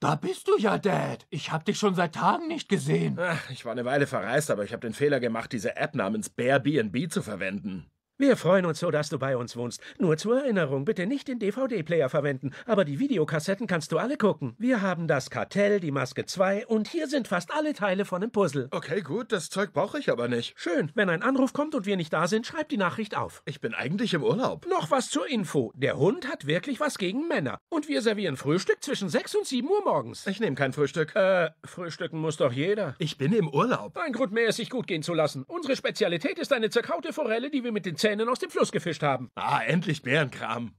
Da bist du ja, Dad. Ich hab dich schon seit Tagen nicht gesehen. Ach, ich war eine Weile verreist, aber ich hab den Fehler gemacht, diese App namens Bear Airbnb zu verwenden. Wir freuen uns so, dass du bei uns wohnst. Nur zur Erinnerung, bitte nicht den DVD-Player verwenden, aber die Videokassetten kannst du alle gucken. Wir haben das Kartell, die Maske 2 und hier sind fast alle Teile von dem Puzzle. Okay, gut, das Zeug brauche ich aber nicht. Schön, wenn ein Anruf kommt und wir nicht da sind, schreib die Nachricht auf. Ich bin eigentlich im Urlaub. Noch was zur Info. Der Hund hat wirklich was gegen Männer. Und wir servieren Frühstück zwischen 6 und 7 Uhr morgens. Ich nehme kein Frühstück. Äh, frühstücken muss doch jeder. Ich bin im Urlaub. Ein Grund mehr, es sich gut gehen zu lassen. Unsere Spezialität ist eine zerkaute Forelle, die wir mit den Zähnen Zähnen aus dem Fluss gefischt haben. Ah, endlich Bärenkram.